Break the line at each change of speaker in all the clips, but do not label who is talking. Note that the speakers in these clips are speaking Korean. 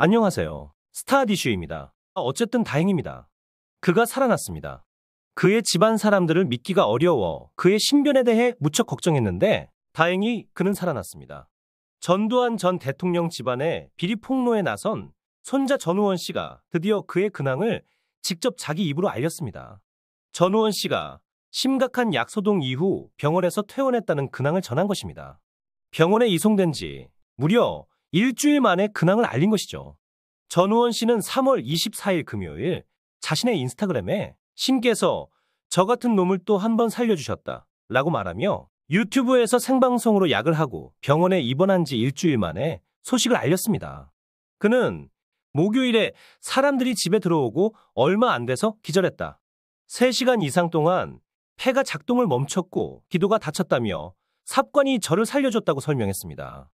안녕하세요. 스타 디슈입니다. 아, 어쨌든 다행입니다. 그가 살아났습니다. 그의 집안 사람들을 믿기가 어려워 그의 신변에 대해 무척 걱정했는데 다행히 그는 살아났습니다. 전두환 전 대통령 집안의 비리 폭로에 나선 손자 전우원 씨가 드디어 그의 근황을 직접 자기 입으로 알렸습니다. 전우원 씨가 심각한 약소동 이후 병원에서 퇴원했다는 근황을 전한 것입니다. 병원에 이송된 지 무려 일주일 만에 근황을 알린 것이죠. 전우원 씨는 3월 24일 금요일 자신의 인스타그램에 신께서 저 같은 놈을 또 한 번 살려주셨다 라고 말하며 유튜브에서 생방송으로 약을 하고 병원에 입원한 지 일주일 만에 소식을 알렸습니다. 그는 목요일에 사람들이 집에 들어오고 얼마 안 돼서 기절했다. 3시간 이상 동안 폐가 작동을 멈췄고 기도가 닫쳤다며 삽관이 저를 살려줬다고 설명했습니다.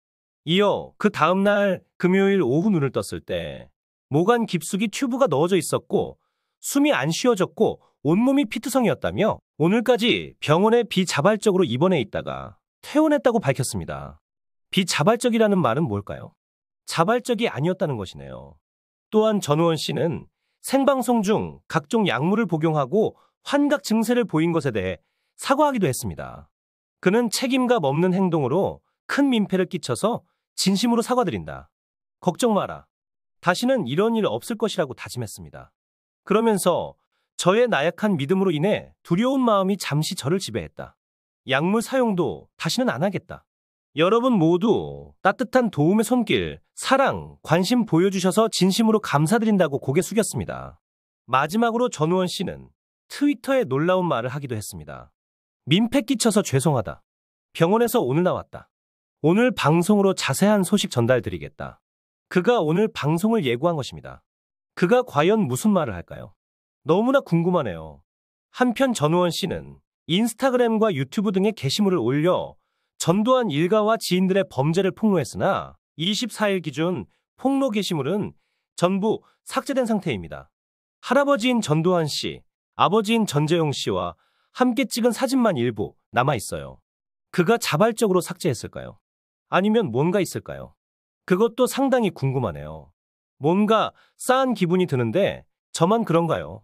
이어 그 다음날 금요일 오후 눈을 떴을 때 모간 깊숙이 튜브가 넣어져 있었고 숨이 안 쉬어졌고 온몸이 피투성이었다며 오늘까지 병원에 비자발적으로 입원해 있다가 퇴원했다고 밝혔습니다. 비자발적이라는 말은 뭘까요? 자발적이 아니었다는 것이네요. 또한 전우원 씨는 생방송 중 각종 약물을 복용하고 환각 증세를 보인 것에 대해 사과하기도 했습니다. 그는 책임감 없는 행동으로 큰 민폐를 끼쳐서 진심으로 사과드린다. 걱정 마라. 다시는 이런 일 없을 것이라고 다짐했습니다. 그러면서 저의 나약한 믿음으로 인해 두려운 마음이 잠시 저를 지배했다. 약물 사용도 다시는 안 하겠다. 여러분 모두 따뜻한 도움의 손길, 사랑, 관심 보여주셔서 진심으로 감사드린다고 고개 숙였습니다. 마지막으로 전우원 씨는 트위터에 놀라운 말을 하기도 했습니다. 민폐 끼쳐서 죄송하다. 병원에서 오늘 나왔다. 오늘 방송으로 자세한 소식 전달드리겠다. 그가 오늘 방송을 예고한 것입니다. 그가 과연 무슨 말을 할까요? 너무나 궁금하네요. 한편 전우원 씨는 인스타그램과 유튜브 등의 게시물을 올려 전두환 일가와 지인들의 범죄를 폭로했으나 24일 기준 폭로 게시물은 전부 삭제된 상태입니다. 할아버지인 전두환 씨, 아버지인 전재용 씨와 함께 찍은 사진만 일부 남아 있어요. 그가 자발적으로 삭제했을까요? 아니면 뭔가 있을까요? 그것도 상당히 궁금하네요. 뭔가 싸한 기분이 드는데 저만 그런가요?